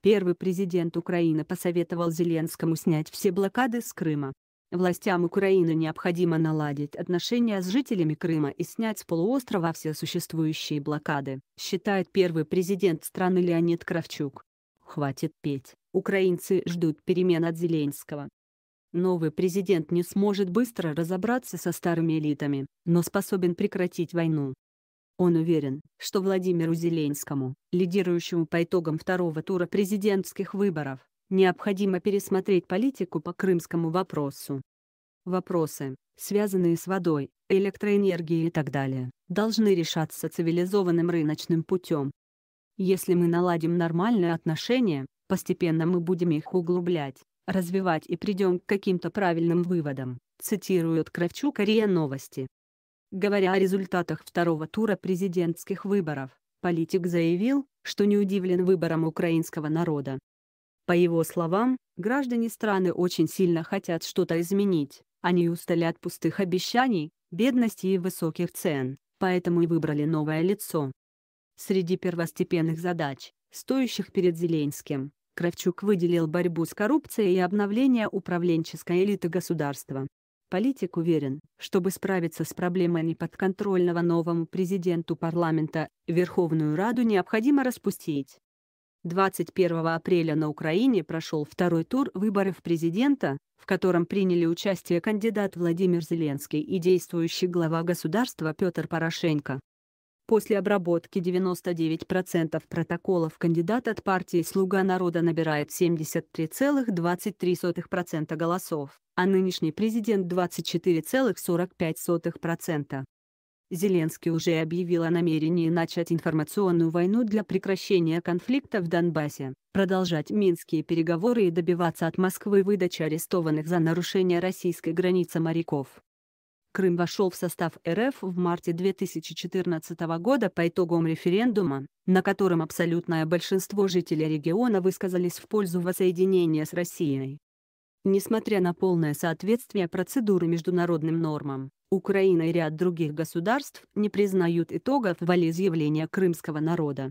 Первый президент Украины посоветовал Зеленскому снять все блокады с Крыма. Властям Украины необходимо наладить отношения с жителями Крыма и снять с полуострова все существующие блокады, считает первый президент страны Леонид Кравчук. Хватит петь, украинцы ждут перемен от Зеленского. Новый президент не сможет быстро разобраться со старыми элитами, но способен прекратить войну. Он уверен, что Владимиру Зеленскому, лидирующему по итогам второго тура президентских выборов, необходимо пересмотреть политику по крымскому вопросу. Вопросы, связанные с водой, электроэнергией и так далее, должны решаться цивилизованным рыночным путем. Если мы наладим нормальные отношения, постепенно мы будем их углублять, развивать и придем к каким-то правильным выводам, цитирует Кравчук РИА Новости. Говоря о результатах второго тура президентских выборов, политик заявил, что не удивлен выбором украинского народа. По его словам, граждане страны очень сильно хотят что-то изменить, они устали от пустых обещаний, бедности и высоких цен, поэтому и выбрали новое лицо. Среди первостепенных задач, стоящих перед Зеленским, Кравчук выделил борьбу с коррупцией и обновление управленческой элиты государства. Политик уверен, чтобы справиться с проблемой неподконтрольного новому президенту парламента, Верховную Раду необходимо распустить. 21 апреля на Украине прошел второй тур выборов президента, в котором приняли участие кандидат Владимир Зеленский и действующий глава государства Петр Порошенко. После обработки 99% протоколов кандидат от партии «Слуга народа» набирает 73,23% голосов, а нынешний президент 24,45%. Зеленский уже объявил о намерении начать информационную войну для прекращения конфликта в Донбассе, продолжать минские переговоры и добиваться от Москвы выдачи арестованных за нарушение российской границы моряков. Крым вошел в состав РФ в марте 2014 года по итогам референдума, на котором абсолютное большинство жителей региона высказались в пользу воссоединения с Россией. Несмотря на полное соответствие процедуры международным нормам, Украина и ряд других государств не признают итогов волеизъявления крымского народа.